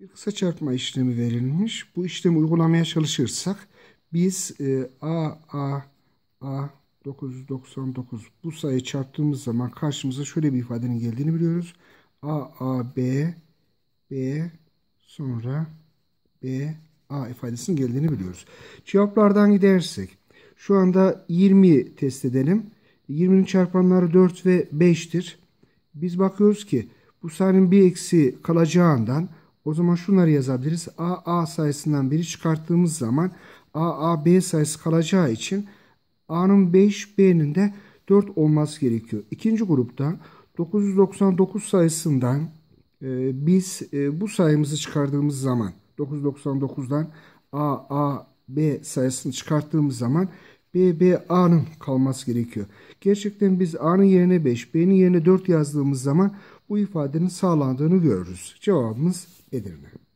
bir kısa çarpma işlemi verilmiş. Bu işlemi uygulamaya çalışırsak biz e, A, A, A 999 bu sayı çarptığımız zaman karşımıza şöyle bir ifadenin geldiğini biliyoruz. A, A, B, B sonra B, A ifadesinin geldiğini biliyoruz. Cevaplardan gidersek şu anda 20 test edelim. 20'nin çarpanları 4 ve 5'tir. Biz bakıyoruz ki bu sayının bir eksi kalacağından o zaman şunları yazabiliriz. A, A sayısından biri çıkarttığımız zaman A, A, B sayısı kalacağı için A'nın 5, B'nin de 4 olması gerekiyor. İkinci grupta 999 sayısından e, biz e, bu sayımızı çıkardığımız zaman 999'dan A, A, B sayısını çıkarttığımız zaman BBA'nın kalması gerekiyor. Gerçekten biz A'nın yerine 5, B'nin yerine 4 yazdığımız zaman bu ifadenin sağlandığını görürüz. Cevabımız Edirne.